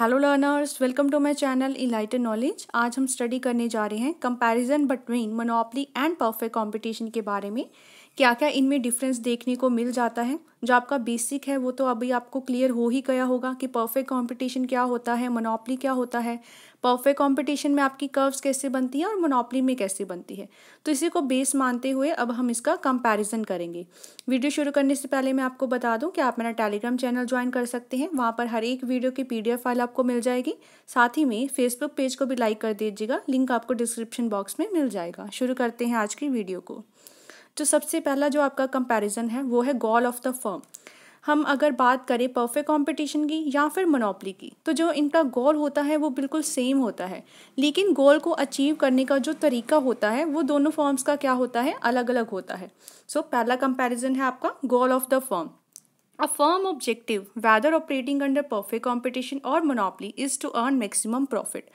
hello learners welcome to my channel elated knowledge आज हम study करने जा रहे हैं comparison between monopoly and perfect competition के बारे में क्या क्या इनमें डिफरेंस देखने को मिल जाता है जो आपका बेसिक है वो तो अभी आपको क्लियर हो ही गया होगा कि परफेक्ट कंपटीशन क्या होता है मोनोपली क्या होता है परफेक्ट कंपटीशन में आपकी कर्व्स कैसे बनती हैं और मोनोपली में कैसे बनती है तो इसी को बेस मानते हुए अब हम इसका कंपैरिजन करेंगे वीडियो शुरू करने से पहले मैं आपको बता दूं कि आप मेरा टेलीग्राम चैनल ज्वाइन कर सकते हैं वहाँ पर हर एक वीडियो की पी फाइल आपको मिल जाएगी साथ ही में फेसबुक पेज को भी लाइक कर दीजिएगा लिंक आपको डिस्क्रिप्शन बॉक्स में मिल जाएगा शुरू करते हैं आज की वीडियो को तो सबसे पहला जो आपका कंपैरिजन है वो है गोल ऑफ द फर्म हम अगर बात करें परफेक्ट कंपटीशन की या फिर मोनोपली की तो जो इनका गोल होता है वो बिल्कुल सेम होता है लेकिन गोल को अचीव करने का जो तरीका होता है वो दोनों फॉर्म्स का क्या होता है अलग अलग होता है सो so, पहला कंपैरिजन है आपका goal of the firm a firm objective whether operating under perfect competition और monopoly is to earn maximum profit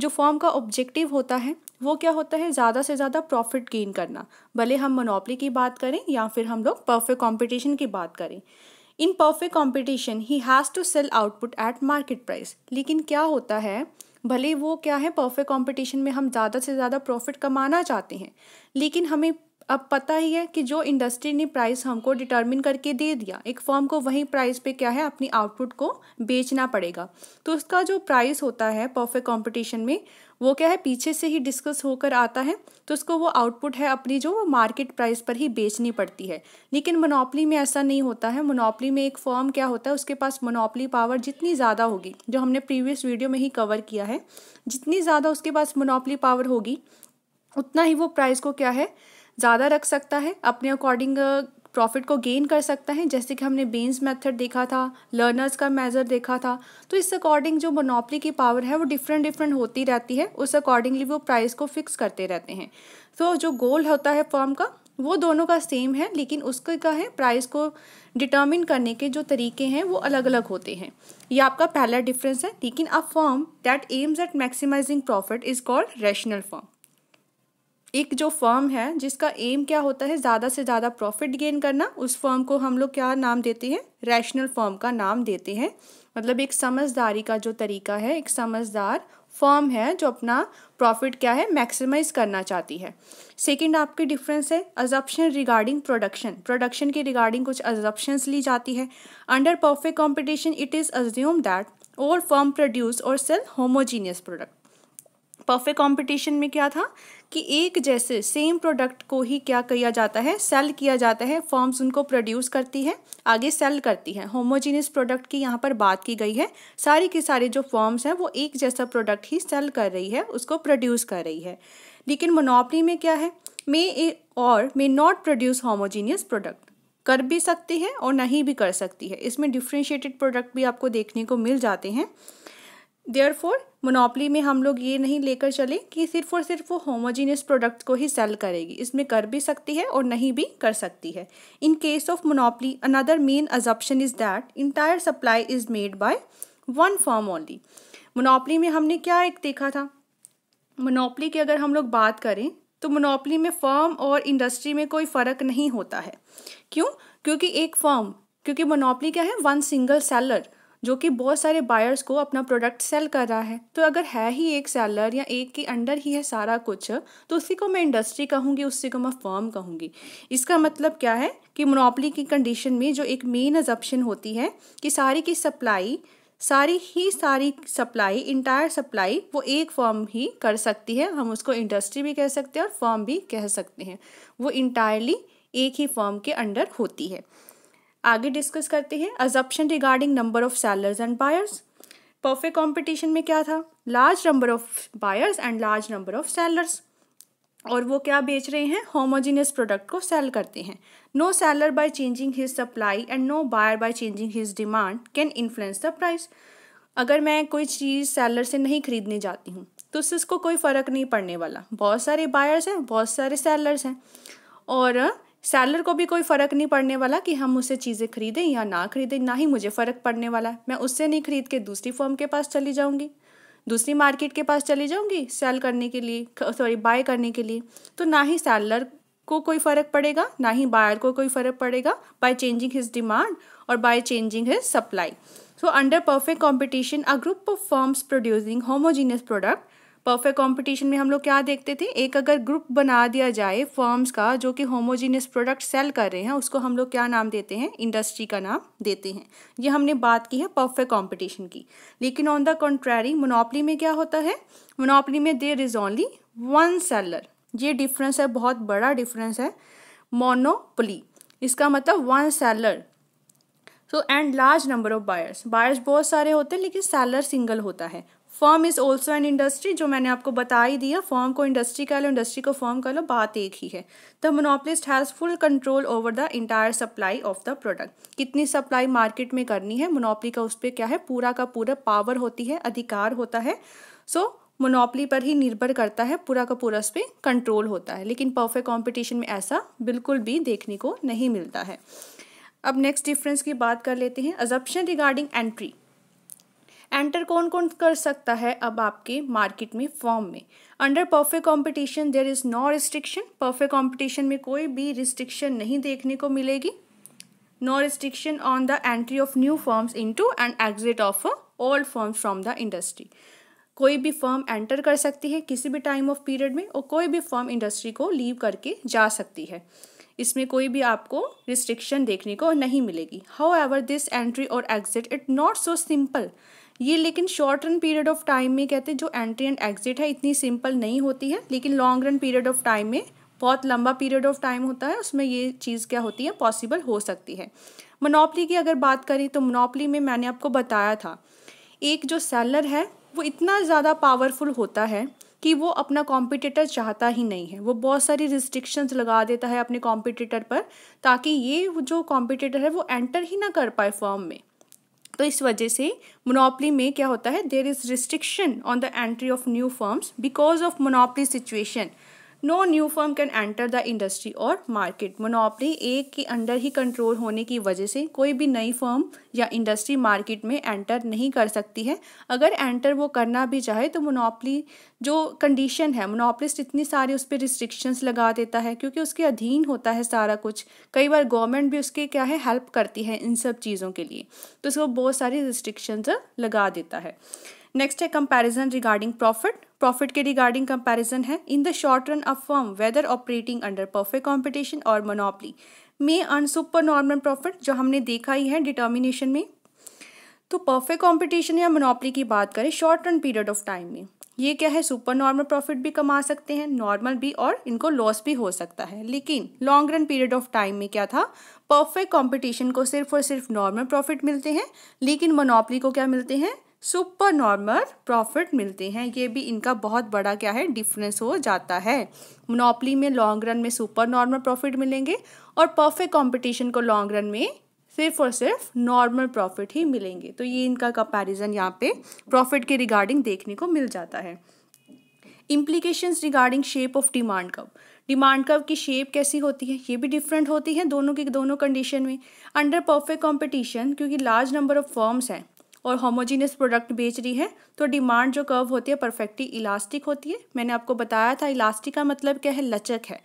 जो फॉर्म का ऑब्जेक्टिव होता है वो क्या होता है ज़्यादा से ज़्यादा प्रॉफिट गेन करना भले हम मोनोपली की बात करें या फिर हम लोग परफेक्ट कॉम्पिटिशन की बात करें in perfect competition he has to sell output at market price लेकिन क्या होता है भले वो क्या है परफेक्ट कॉम्पिटिशन में हम ज़्यादा से ज़्यादा प्रॉफिट कमाना चाहते हैं लेकिन हमें अब पता ही है कि जो इंडस्ट्री ने प्राइस हमको डिटर्मिन करके दे दिया एक फॉर्म को वही प्राइस पे क्या है अपनी आउटपुट को बेचना पड़ेगा तो उसका जो प्राइस होता है परफेक्ट कंपटीशन में वो क्या है पीछे से ही डिस्कस होकर आता है तो उसको वो आउटपुट है अपनी जो वो मार्केट प्राइस पर ही बेचनी पड़ती है लेकिन मोनोपली में ऐसा नहीं होता है मोनोपली में एक फॉर्म क्या होता है उसके पास मोनोपली पावर जितनी ज़्यादा होगी जो हमने प्रीवियस वीडियो में ही कवर किया है जितनी ज़्यादा उसके पास मोनोपली पावर होगी उतना ही वो प्राइस को क्या है ज़्यादा रख सकता है अपने अकॉर्डिंग प्रॉफिट को गेन कर सकता है जैसे कि हमने बेन्स मेथड देखा था लर्नर्स का मेज़र देखा था तो इस अकॉर्डिंग जो मोनोपली की पावर है वो डिफरेंट डिफरेंट होती रहती है उस अकॉर्डिंगली वो प्राइस को फिक्स करते रहते हैं तो जो गोल होता है फॉर्म का वो दोनों का सेम है लेकिन उसके का है प्राइस को डिटर्मिन करने के जो तरीके हैं वो अलग अलग होते हैं ये आपका पहला डिफरेंस है लेकिन a firm that aims at maximizing profit is called rational firm एक जो फर्म है जिसका एम क्या होता है ज़्यादा से ज़्यादा प्रॉफिट गेन करना उस फर्म को हम लोग क्या नाम देते हैं रैशनल फर्म का नाम देते हैं मतलब एक समझदारी का जो तरीका है एक समझदार फर्म है जो अपना प्रॉफिट क्या है मैक्सिमाइज करना चाहती है सेकंड आपके डिफरेंस है अजप्शन रिगार्डिंग प्रोडक्शन प्रोडक्शन के रिगार्डिंग कुछ अजप्शंस ली जाती है under perfect competition it is assume that और फर्म प्रोड्यूस और sell homogeneous product perfect competition में क्या था कि एक जैसे सेम प्रोडक्ट को ही क्या किया जाता है सेल किया जाता है फॉर्म्स उनको प्रोड्यूस करती है आगे सेल करती है होमोजीनियस प्रोडक्ट की यहाँ पर बात की गई है सारी के सारे जो फॉर्म्स हैं वो एक जैसा प्रोडक्ट ही सेल कर रही है उसको प्रोड्यूस कर रही है लेकिन मोनोपली में क्या है मे ए और may not produce homogeneous product कर भी सकती है और नहीं भी कर सकती है इसमें डिफ्रेंशिएटेड प्रोडक्ट भी आपको देखने को मिल जाते हैं देयरफॉर मोनोपली में हम लोग ये नहीं लेकर चले कि सिर्फ और सिर्फ वो होमोजीनियस प्रोडक्ट को ही सेल करेगी इसमें कर भी सकती है और नहीं भी कर सकती है in case of monopoly another main assumption is that entire supply is made by one firm only monopoly में हमने क्या एक देखा था मोनोपली की अगर हम लोग बात करें तो मोनोपली में फर्म और इंडस्ट्री में कोई फ़र्क नहीं होता है क्यों क्योंकि एक फर्म क्योंकि मोनोपली क्या है वन सिंगल सेलर जो कि बहुत सारे बायर्स को अपना प्रोडक्ट सेल कर रहा है तो अगर है ही एक सेलर या एक के अंडर ही है सारा कुछ तो उसी को मैं इंडस्ट्री कहूँगी उसी को मैं फर्म कहूँगी इसका मतलब क्या है कि मोनोपली की कंडीशन में जो एक मेन अजप्शन होती है कि सारी की सप्लाई सारी ही सारी सप्लाई इंटायर सप्लाई वो एक फॉर्म ही कर सकती है हम उसको इंडस्ट्री भी कह सकते हैं और फॉर्म भी कह सकते हैं वो इंटायरली एक ही फॉर्म के अंडर होती है आगे डिस्कस करते हैं assumption regarding number of sellers and buyers perfect competition में क्या था large number of buyers and large number of sellers और वो क्या बेच रहे हैं होमोजीनियस प्रोडक्ट को सेल करते हैं no seller by changing his supply and no buyer by changing his demand can influence the price अगर मैं कोई चीज़ सेलर से नहीं खरीदने जाती हूँ तो उससे उसको कोई फ़र्क नहीं पड़ने वाला बहुत सारे बायर्स हैं बहुत सारे सेलर्स हैं और सैलर को भी कोई फ़र्क नहीं पड़ने वाला कि हम उससे चीज़ें खरीदें या ना खरीदें ना ही मुझे फ़र्क पड़ने वाला है मैं उससे नहीं खरीद के दूसरी फॉर्म के पास चली जाऊँगी दूसरी मार्केट के पास चली जाऊँगी सेल करने के लिए सॉरी बाय करने के लिए तो ना ही सैलर को कोई फ़र्क पड़ेगा ना ही बायर को कोई फ़र्क पड़ेगा बाय चेंजिंग हिज डिमांड और by changing his supply so under perfect competition a group of firms producing homogeneous product perfect competition में हम लोग क्या देखते थे एक अगर ग्रुप बना दिया जाए फर्म्स का जो कि होमोजीनियस प्रोडक्ट सेल कर रहे हैं उसको हम लोग क्या नाम देते हैं इंडस्ट्री का नाम देते हैं ये हमने बात की है परफेक्ट कॉम्पिटिशन की लेकिन ऑन द कंट्रेरी मोनोपली में क्या होता है मोनोपली में there is only one seller ये डिफरेंस है बहुत बड़ा डिफरेंस है मोनोपली इसका मतलब one seller so and large number of buyers buyers बहुत सारे होते हैं लेकिन सेलर सिंगल होता है firm is also an industry जो मैंने आपको बता ही दिया फॉर्म को इंडस्ट्री कह लो इंडस्ट्री को फॉर्म कह लो बात एक ही है the monopolist has full control over the entire supply of the product कितनी सप्लाई मार्केट में करनी है मोनोपली का उस पर क्या है पूरा का पूरा पावर होती है अधिकार होता है सो so, मोनोपली पर ही निर्भर करता है पूरा का पूरा उस पर कंट्रोल होता है लेकिन परफेक्ट कॉम्पिटिशन में ऐसा बिल्कुल भी देखने को नहीं मिलता है अब नेक्स्ट डिफरेंस की बात कर लेते हैं अजप्शन रिगार्डिंग एंट्री एंटर कौन कौन कर सकता है अब आपके मार्केट में फॉर्म में under perfect competition there is no restriction perfect competition में कोई भी रिस्ट्रिक्शन नहीं देखने को मिलेगी no restriction on the entry of new firms into and exit of old firms from the industry कोई भी फॉर्म एंटर कर सकती है किसी भी टाइम ऑफ पीरियड में और कोई भी फॉर्म इंडस्ट्री को लीव करके जा सकती है इसमें कोई भी आपको रिस्ट्रिक्शन देखने को नहीं मिलेगी हाउ एवर दिस एंट्री और exit it not so simple ये लेकिन short run period of time में कहते हैं जो एंट्री एंड एग्जिट है इतनी सिंपल नहीं होती है लेकिन long run period of time में बहुत लंबा पीरियड ऑफ टाइम होता है उसमें ये चीज़ क्या होती है पॉसिबल हो सकती है मोनोपली की अगर बात करें तो मोनोपली में मैंने आपको बताया था एक जो सेलर है वो इतना ज़्यादा पावरफुल होता है कि वो अपना कॉम्पिटिटर चाहता ही नहीं है वो बहुत सारी रिस्ट्रिक्शंस लगा देता है अपने कॉम्पिटिटर पर ताकि ये जो कॉम्पिटिटर है वो एंटर ही ना कर पाए फॉर्म में तो इस वजह से मोनोपली में क्या होता है there is restriction on the entry of new firms because of monopoly situation no new firm can enter the industry और मार्केट मोनोपली एक के अंडर ही कंट्रोल होने की वजह से कोई भी नई फर्म या इंडस्ट्री मार्केट में एंटर नहीं कर सकती है अगर एंटर वो करना भी चाहे तो मोनोपली जो कंडीशन है मोनोपलिस्ट इतनी सारी उस पर रिस्ट्रिक्शंस लगा देता है क्योंकि उसके अधीन होता है सारा कुछ कई बार गवर्नमेंट भी उसके क्या है हेल्प करती है इन सब चीज़ों के लिए तो उसको बहुत सारी रिस्ट्रिक्शंस लगा देता है नेक्स्ट है कंपैरिजन रिगार्डिंग प्रॉफिट प्रॉफिट के रिगार्डिंग कंपैरिजन है in the short run a firm whether operating under perfect competition और monopoly may earn super normal profit जो हमने देखा ही है डिटर्मिनेशन में तो परफेक्ट कंपटीशन या मोनोपली की बात करें short run period of time में ये क्या है सुपर नॉर्मल प्रॉफिट भी कमा सकते हैं नॉर्मल भी और इनको लॉस भी हो सकता है लेकिन long run period of time में क्या था परफेक्ट कंपटीशन को सिर्फ और सिर्फ नॉर्मल प्रॉफिट मिलते हैं लेकिन मोनोपली को क्या मिलते हैं सुपर नॉर्मल प्रॉफिट मिलते हैं ये भी इनका बहुत बड़ा क्या है डिफरेंस हो जाता है मोनोपली में लॉन्ग रन में सुपर नॉर्मल प्रॉफिट मिलेंगे और परफेक्ट कंपटीशन को लॉन्ग रन में सिर्फ और सिर्फ नॉर्मल प्रॉफिट ही मिलेंगे तो ये इनका कंपैरिजन यहाँ पे प्रॉफिट के रिगार्डिंग देखने को मिल जाता है implications regarding shape of demand कब डिमांड कब की शेप कैसी होती है ये भी डिफरेंट होती है दोनों की दोनों कंडीशन में अंडर परफेक्ट कंपटीशन क्योंकि लार्ज नंबर ऑफ फर्म्स हैं और होमोजीनियस प्रोडक्ट बेच रही है तो डिमांड जो कर्व होती है परफेक्टली इलास्टिक होती है मैंने आपको बताया था इलास्टिक का मतलब क्या है लचक है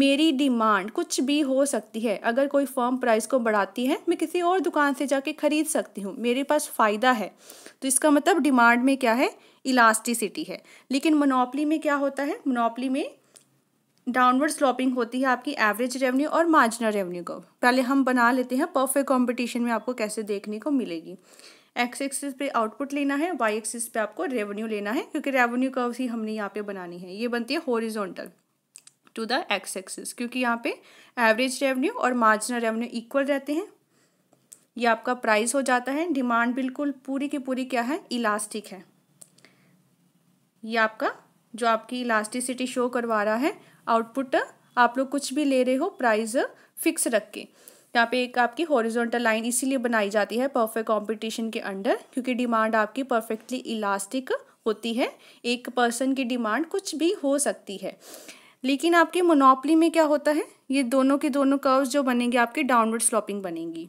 मेरी डिमांड कुछ भी हो सकती है अगर कोई फर्म प्राइस को बढ़ाती है मैं किसी और दुकान से जाके खरीद सकती हूँ मेरे पास फ़ायदा है तो इसका मतलब डिमांड में क्या है इलास्टिसिटी है लेकिन मोनोपली में क्या होता है मोनोपली में डाउनवर्ड स्लॉपिंग होती है आपकी एवरेज रेवेन्यू और मार्जिनल रेवेन्यू को पहले हम बना लेते हैं परफेक्ट कॉम्पिटिशन में आपको कैसे देखने को मिलेगी एक्स एक्सिस पे आउटपुट लेना है वाई एक्सिस पे आपको रेवेन्यू लेना है क्योंकि रेवेन्यू कर्व ही हमने यहाँ पे बनानी है ये बनती है horizontal to the X axis क्योंकि यहाँ पे एवरेज रेवेन्यू और मार्जिनल रेवेन्यू इक्वल रहते हैं ये आपका प्राइस हो जाता है डिमांड बिल्कुल पूरी की पूरी क्या है इलास्टिक है ये आपका जो आपकी इलास्टिसिटी शो करवा रहा है आउटपुट आप लोग कुछ भी ले रहे हो प्राइस फिक्स रख के यहाँ पे एक आपकी हॉरिजॉन्टल लाइन इसीलिए बनाई जाती है परफेक्ट कंपटीशन के अंडर क्योंकि डिमांड आपकी परफेक्टली इलास्टिक होती है एक पर्सन की डिमांड कुछ भी हो सकती है लेकिन आपके मोनोपली में क्या होता है ये दोनों के दोनों कर्व्स जो बनेंगे आपके डाउनवर्ड स्लॉपिंग बनेंगी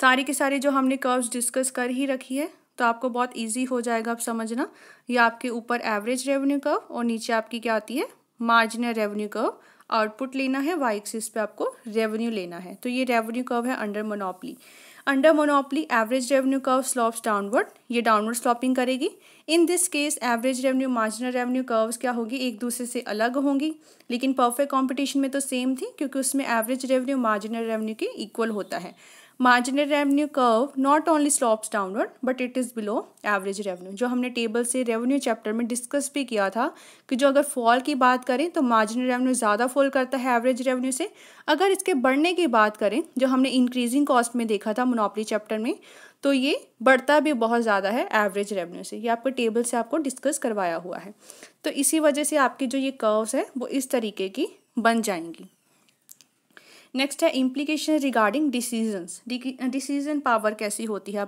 सारे के सारे जो हमने कर्व्स डिस्कस कर ही रखी है तो आपको बहुत इजी हो जाएगा आप समझना ये आपके ऊपर एवरेज रेवेन्यू कर्व और नीचे आपकी क्या आती है मार्जिनल रेवेन्यू कर्व आउटपुट लेना है वाई एक्सिस पे आपको रेवेन्यू लेना है तो ये रेवेन्यू कर्व है under monopoly under monopoly average revenue curve slopes downward ये डाउनवर्ड स्लॉपिंग करेगी in this case average revenue marginal revenue curves क्या होगी एक दूसरे से अलग होंगी लेकिन परफेक्ट कॉम्पिटिशन में तो सेम थी क्योंकि उसमें एवरेज रेवेन्यू मार्जिनल रेवेन्यू के इक्वल होता है marginal revenue curve not only slopes downward but it is below average revenue जो हमने टेबल से रेवेन्यू चैप्टर में डिस्कस भी किया था कि जो अगर फॉल की बात करें तो मार्जिनल रेवेन्यू ज़्यादा फॉल करता है एवरेज रेवेन्यू से अगर इसके बढ़ने की बात करें जो हमने इंक्रीजिंग कॉस्ट में देखा था मोनोपली चैप्टर में तो ये बढ़ता भी बहुत ज़्यादा है एवरेज रेवेन्यू से ये आपको टेबल से आपको डिस्कस करवाया हुआ है तो इसी वजह से आपकी जो ये कर्व्स है वो इस तरीके की बन जाएंगी नेक्स्ट है implication regarding decision decision power कैसी होती है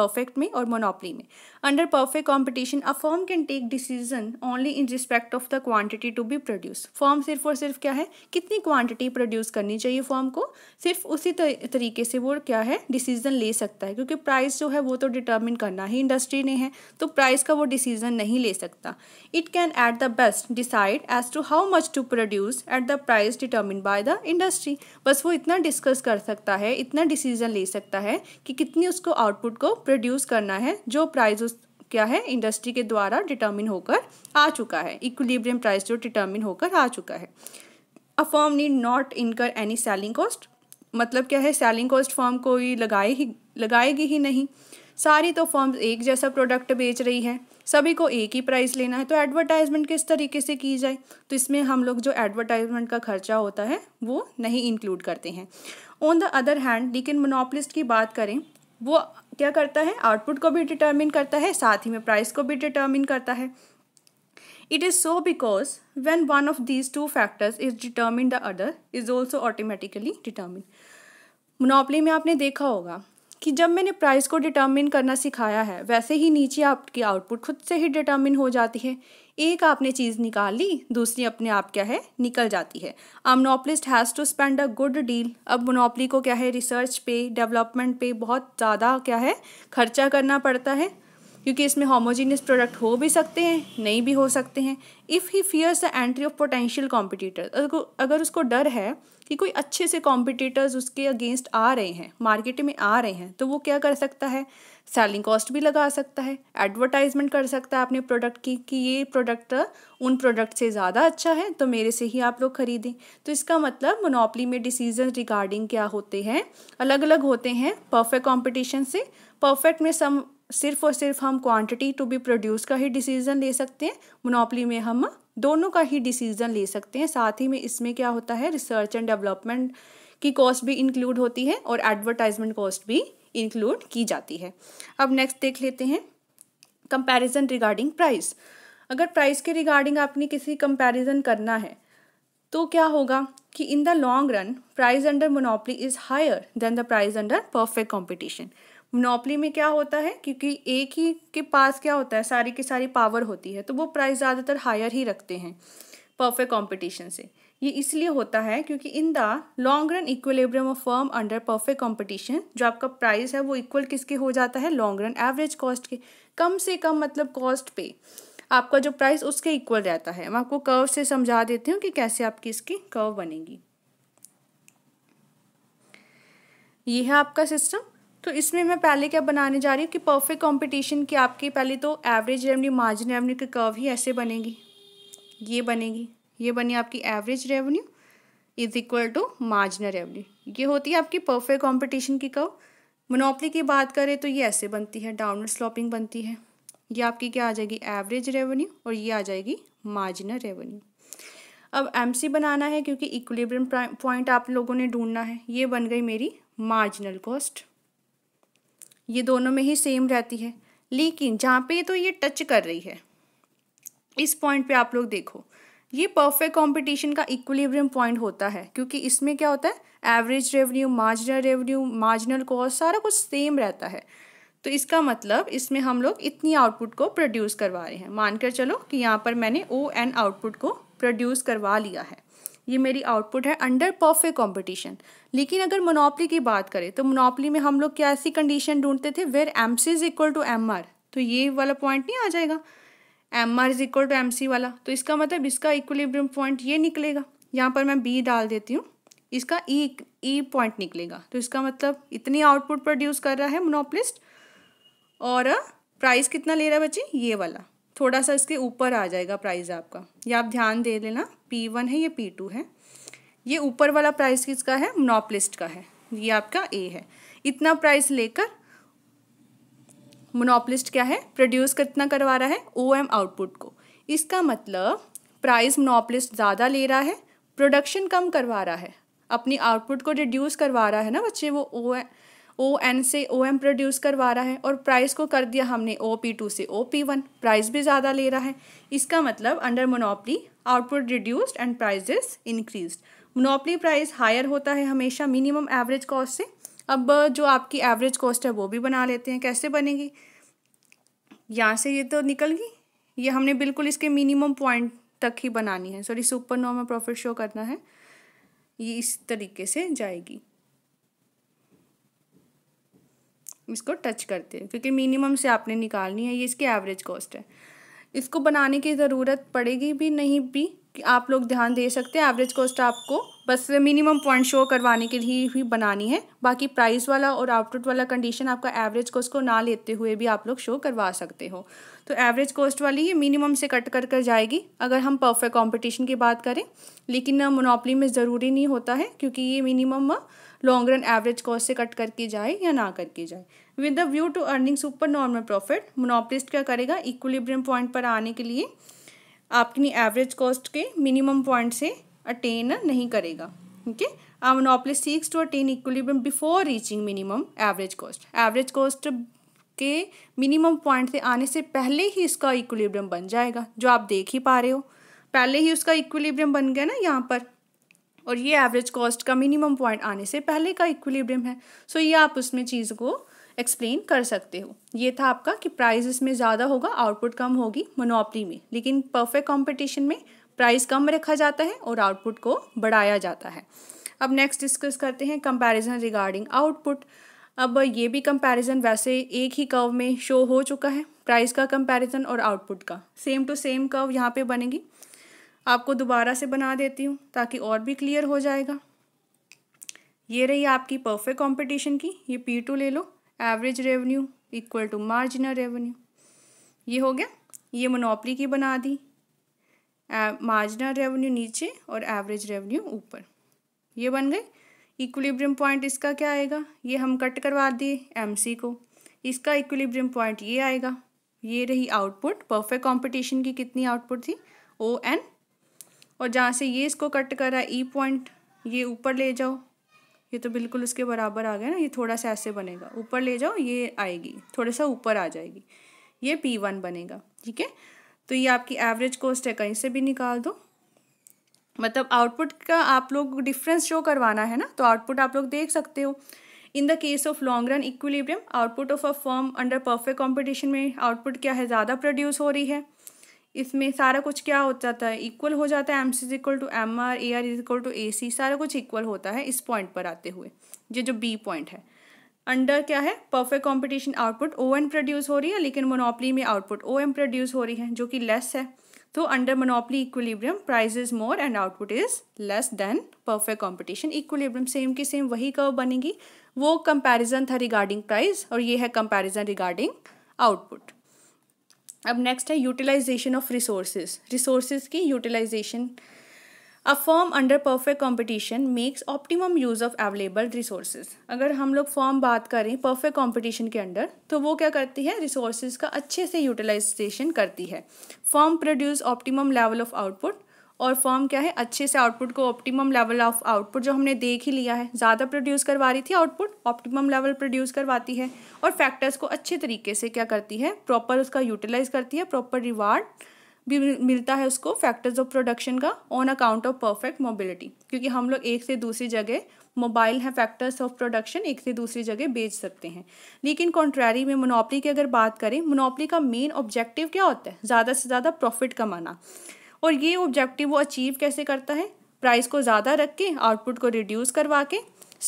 परफेक्ट में और मोनोपली में under perfect competition a firm can take decision only in respect of the quantity to be produce firm सिर्फ और सिर्फ क्या है कितनी क्वान्टिटी प्रोड्यूस करनी चाहिए फॉर्म को सिर्फ उसी तरीके से वो क्या है डिसीजन ले सकता है क्योंकि प्राइस जो है वो तो डिटर्मिन करना ही इंडस्ट्री ने है तो प्राइस का वो डिसीजन नहीं ले सकता it can at the best decide as to how much to produce at the price determine by the industry बस वो इतना डिस्कस कर सकता है इतना डिसीजन ले सकता है कि कितनी उसको आउटपुट को प्रोड्यूस करना है जो प्राइस क्या है इंडस्ट्री के द्वारा डिटर्मिन होकर आ चुका है इक्विलिब्रियम प्राइस जो डिटर्मिन होकर आ चुका है a firm need not incur any selling cost मतलब क्या है सेलिंग कॉस्ट फॉर्म कोई लगाए ही लगाएगी ही नहीं सारी तो फॉर्म एक जैसा प्रोडक्ट बेच रही है सभी को एक ही प्राइस लेना है तो एडवर्टाइजमेंट किस तरीके से की जाए तो इसमें हम लोग जो एडवर्टाइजमेंट का खर्चा होता है वो नहीं इंक्लूड करते हैं ऑन द अदर हैंड लेकिन मोनोपलिस्ट की बात करें वो क्या करता है आउटपुट को भी डिटर्मिन करता है साथ ही में प्राइस को भी डिटर्मिन करता है it is so because when one of these two factors is determine the other is also automatically determine monopoly में आपने देखा होगा कि जब मैंने प्राइस को डिटर्मिन करना सिखाया है वैसे ही नीचे आपकी आउटपुट खुद से ही डिटर्मिन हो जाती है एक आपने चीज़ निकाल ली दूसरी अपने आप क्या है निकल जाती है a monopolist has to spend a good deal अब मोनोपली को क्या है रिसर्च पे डेवलपमेंट पे बहुत ज़्यादा क्या है खर्चा करना पड़ता है क्योंकि इसमें होमोजीनियस प्रोडक्ट हो भी सकते हैं नहीं भी हो सकते हैं if he fears the entry of potential competitor अगर उसको डर है कि कोई अच्छे से कॉम्पिटिटर्स उसके अगेंस्ट आ रहे हैं मार्केट में आ रहे हैं तो वो क्या कर सकता है सेलिंग कॉस्ट भी लगा सकता है एडवर्टाइजमेंट कर सकता है अपने प्रोडक्ट की कि ये प्रोडक्ट उन प्रोडक्ट से ज़्यादा अच्छा है तो मेरे से ही आप लोग खरीदें तो इसका मतलब मोनोपली में डिसीजन रिगार्डिंग क्या होते हैं अलग अलग होते हैं परफेक्ट कॉम्पिटिशन से परफेक्ट में सम सिर्फ और सिर्फ हम क्वांटिटी टू बी प्रोड्यूस का ही डिसीज़न ले सकते हैं मोनोपली में हम दोनों का ही डिसीज़न ले सकते हैं साथ ही में इसमें क्या होता है रिसर्च एंड डेवलपमेंट की कॉस्ट भी इंक्लूड होती है और एडवर्टाइजमेंट कॉस्ट भी इंक्लूड की जाती है अब नेक्स्ट देख लेते हैं कंपैरिजन रिगार्डिंग प्राइस अगर प्राइस के रिगार्डिंग आपने किसी कंपैरिजन करना है तो क्या होगा कि in the long run price under monopoly is higher than the price under perfect competition monopoly में क्या होता है क्योंकि एक ही के पास क्या होता है सारी की सारी पावर होती है तो वो प्राइस ज़्यादातर हायर ही रखते हैं परफेक्ट कॉम्पिटिशन से ये इसलिए होता है क्योंकि in the long run equilibrium of firm under perfect competition जो आपका प्राइस है वो इक्वल किसके हो जाता है लॉन्ग रन एवरेज कॉस्ट के कम से कम मतलब कॉस्ट पे आपका जो प्राइस उसके इक्वल रहता है मैं आपको कर्व से समझा देती हूँ कि कैसे आपकी इसकी कर्व बनेगी ये है आपका सिस्टम तो इसमें मैं पहले क्या बनाने जा रही हूँ कि परफेक्ट कंपटीशन की आपकी पहले तो एवरेज रेवन्यू मार्जिन रेवन्यू की कर्व ही ऐसे बनेगी ये बनेगी ये बनी आपकी average revenue is equal to marginal revenue ये होती है आपकी परफेक्ट कंपटीशन की कर्व मोनोपली की बात करें तो ये ऐसे बनती है डाउनवर्ड स्लॉपिंग बनती है ये आपकी क्या आ जाएगी एवरेज रेवेन्यू और ये आ जाएगी मार्जिनल रेवेन्यू अब सी बनाना है क्योंकि इक्विलिब्रियम पॉइंट आप लोगों ने ढूंढना है ये बन गई मेरी मार्जिनल कॉस्ट ये दोनों में ही सेम रहती है लेकिन जहाँ पे तो ये टच कर रही है इस पॉइंट पे आप लोग देखो ये परफेक्ट कंपटीशन का इक्विलिब्रियम पॉइंट होता है क्योंकि इसमें क्या होता है average revenue marginal revenue marginal cost सारा कुछ सेम रहता है तो इसका मतलब इसमें हम लोग इतनी आउटपुट को प्रोड्यूस करवा रहे हैं मानकर चलो कि यहाँ पर मैंने ओ एन आउटपुट को प्रोड्यूस करवा लिया है ये मेरी आउटपुट है अंडर परफेक्ट कॉम्पिटिशन लेकिन अगर मोनोपली की बात करें तो मोनोपली में हम लोग क्या ऐसी कंडीशन ढूंढते थे where M C is equal to M R तो ये वाला पॉइंट नहीं आ जाएगा M R is equal to M C वाला तो इसका मतलब इसका इक्वलिब्रियम पॉइंट ये निकलेगा यहाँ पर मैं बी डाल देती हूँ इसका ई ई पॉइंट निकलेगा तो इसका मतलब इतनी आउटपुट प्रोड्यूस कर रहा है मोनोपलिस्ट और प्राइस कितना ले रहा है बच्चे ये वाला थोड़ा सा इसके ऊपर आ जाएगा प्राइस आपका ये आप ध्यान दे लेना पी वन है ये पी टू है ये ऊपर वाला प्राइस किसका है मोनोपलिस्ट का है ये आपका ए है इतना प्राइस लेकर मोनोपलिस्ट क्या है प्रोड्यूस कितना करवा रहा है ओ एम आउटपुट को इसका मतलब प्राइस मोनोपलिस्ट ज़्यादा ले रहा है प्रोडक्शन कम करवा रहा है अपनी आउटपुट को रिड्यूस करवा रहा है ना बच्चे वो ओ ओ एन से ओ एम प्रोड्यूस करवा रहा है और प्राइस को कर दिया हमने ओ पी टू से ओ पी वन प्राइस भी ज़्यादा ले रहा है इसका मतलब under monopoly output reduced and prices increase monopoly price higher होता है हमेशा मिनिमम एवरेज कॉस्ट से अब जो आपकी एवरेज कॉस्ट है वो भी बना लेते हैं कैसे बनेगी यहाँ से ये तो निकल गई ये हमने बिल्कुल इसके मिनिमम पॉइंट तक ही बनानी है sorry super normal profit show करना है ये इस तरीके से जाएगी इसको टच करते हैं क्योंकि मिनिमम से आपने निकालनी है ये इसकी एवरेज कॉस्ट है इसको बनाने की ज़रूरत पड़ेगी भी नहीं भी कि आप लोग ध्यान दे सकते हैं एवरेज कॉस्ट आपको बस मिनिमम पॉइंट शो करवाने के लिए ही बनानी है बाकी प्राइस वाला और आउटपुट वाला कंडीशन आपका एवरेज कॉस्ट को ना लेते हुए भी आप लोग शो करवा सकते हो तो एवरेज कॉस्ट वाली ये मिनिमम से कट कर कर जाएगी अगर हम परफेक्ट कंपटीशन की बात करें लेकिन मोनोपली में ज़रूरी नहीं होता है क्योंकि ये minimum long run average cost से कट करके जाए या ना करके जाए with the view to earning super normal profit monopolist क्या करेगा इक्वलिब्रियम पॉइंट पर आने के लिए आपकी एवरेज कॉस्ट के मिनिमम पॉइंट से अटेन नहीं करेगा okay a monopolist seeks to attain equilibrium before reaching minimum average cost average cost के मिनिमम पॉइंट से आने से पहले ही इसका इक्वलिब्रियम बन जाएगा जो आप देख ही पा रहे हो पहले ही उसका इक्विलिब्रियम बन गया ना यहाँ पर और ये एवरेज कॉस्ट का मिनिमम पॉइंट आने से पहले का इक्विलिब्रियम है सो so ये आप उसमें चीज़ को एक्सप्लेन कर सकते हो ये था आपका कि प्राइस इसमें ज़्यादा होगा आउटपुट कम होगी मोनोपली में लेकिन परफेक्ट कॉम्पिटिशन में प्राइस कम रखा जाता है और आउटपुट को बढ़ाया जाता है अब नेक्स्ट डिस्कस करते हैं कंपैरिजन रिगार्डिंग आउटपुट अब ये भी कंपैरिजन वैसे एक ही कर्व में शो हो चुका है प्राइस का कंपैरिजन और आउटपुट का सेम टू सेम कर्व यहाँ पे बनेगी आपको दोबारा से बना देती हूँ ताकि और भी क्लियर हो जाएगा ये रही आपकी परफेक्ट कंपटीशन की ये पी टू ले लो average revenue equal to marginal revenue ये हो गया ये मोनोपली की बना दी मार्जिनल रेवेन्यू नीचे और एवरेज रेवेन्यू ऊपर ये बन गए इक्विलिब्रियम पॉइंट इसका क्या आएगा ये हम कट करवा दिए एमसी को इसका इक्विलिब्रियम पॉइंट ये आएगा ये रही आउटपुट परफेक्ट कॉम्पिटिशन की कितनी आउटपुट थी ओ एन और जहाँ से ये इसको कट कर रहा है ई e पॉइंट ये ऊपर ले जाओ ये तो बिल्कुल उसके बराबर आ गया ना ये थोड़ा सा ऐसे बनेगा ऊपर ले जाओ ये आएगी थोड़ा सा ऊपर आ जाएगी ये पी वन बनेगा ठीक है तो ये आपकी एवरेज कॉस्ट है कहीं से भी निकाल दो मतलब आउटपुट का आप लोग डिफरेंस शो करवाना है ना तो आउटपुट आप लोग देख सकते हो in the case of long run equilibrium output of a firm under perfect competition में आउटपुट क्या है ज़्यादा प्रोड्यूस हो रही है इसमें सारा कुछ क्या हो जाता है इक्वल हो जाता है M C is equal to M R A R is equal to A C सारा कुछ इक्वल होता है इस पॉइंट पर आते हुए ये जो बी पॉइंट है अंडर क्या है perfect competition output O N produce हो रही है लेकिन मोनोपली में आउटपुट ओ एम प्रोड्यूस हो रही है जो कि लेस है तो under monopoly equilibrium price is more and output is less than perfect competition equilibrium same की सेम वही कर्व बनेगी वो कंपेरिजन था रिगार्डिंग प्राइज़ और ये है कंपेरिजन रिगार्डिंग आउटपुट अब नेक्स्ट है यूटिलाइजेशन ऑफ रिसोर्सेज रिसोर्सेज की utilization a firm under perfect competition makes optimum use of available resources अगर हम लोग फॉर्म बात करें परफेक्ट कॉम्पिटिशन के अंडर तो वो क्या करती है रिसोर्सेज का अच्छे से यूटिलाइजेशन करती है firm produce optimum level of output और फर्म क्या है अच्छे से आउटपुट को ऑप्टिमम लेवल ऑफ आउटपुट जो हमने देख ही लिया है ज़्यादा प्रोड्यूस करवा रही थी आउटपुट ऑप्टिमम लेवल प्रोड्यूस करवाती है और फैक्टर्स को अच्छे तरीके से क्या करती है प्रॉपर उसका यूटिलाइज करती है प्रॉपर रिवार्ड भी मिलता है उसको फैक्टर्स ऑफ प्रोडक्शन का on account of perfect mobility क्योंकि हम लोग एक से दूसरी जगह मोबाइल है फैक्टर्स ऑफ प्रोडक्शन एक से दूसरी जगह बेच सकते हैं लेकिन कॉन्ट्रैरी में मोनोपली की अगर बात करें मोनोपली का मेन ऑब्जेक्टिव क्या होता है ज़्यादा से ज़्यादा प्रॉफिट कमाना और ये ऑब्जेक्टिव वो अचीव कैसे करता है प्राइस को ज़्यादा रख के आउटपुट को रिड्यूस करवा के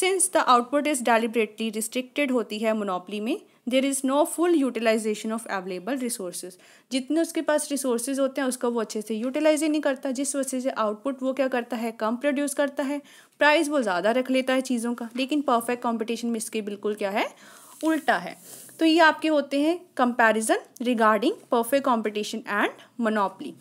since the output is deliberately restricted होती है मोनोपली में there is no full utilization of available resources जितने उसके पास रिसोर्सेज होते हैं उसका वो अच्छे से यूटिलाइज ही नहीं करता जिस वजह से आउटपुट वो क्या करता है कम प्रोड्यूस करता है प्राइस वो ज़्यादा रख लेता है चीज़ों का लेकिन परफेक्ट कॉम्पिटिशन में इसके बिल्कुल क्या है उल्टा है तो ये आपके होते हैं comparison regarding perfect competition and monopoly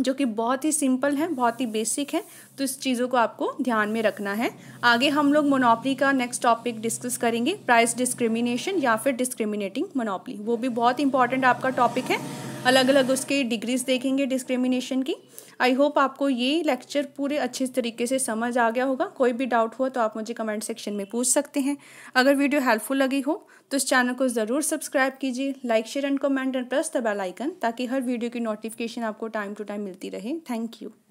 जो कि बहुत ही सिंपल है बहुत ही बेसिक है तो इस चीज़ों को आपको ध्यान में रखना है आगे हम लोग मोनोपली का नेक्स्ट टॉपिक डिस्कस करेंगे प्राइस डिस्क्रिमिनेशन या फिर डिस्क्रिमिनेटिंग मोनोपली वो भी बहुत इंपॉर्टेंट आपका टॉपिक है अलग अलग उसके डिग्रीज देखेंगे डिस्क्रिमिनेशन की आई होप आपको ये लेक्चर पूरे अच्छे तरीके से समझ आ गया होगा कोई भी डाउट हुआ तो आप मुझे कमेंट सेक्शन में पूछ सकते हैं अगर वीडियो हेल्पफुल लगी हो तो इस चैनल को ज़रूर सब्सक्राइब कीजिए like share and comment and press the bell icon ताकि हर वीडियो की नोटिफिकेशन आपको टाइम टू टाइम मिलती रहे थैंक यू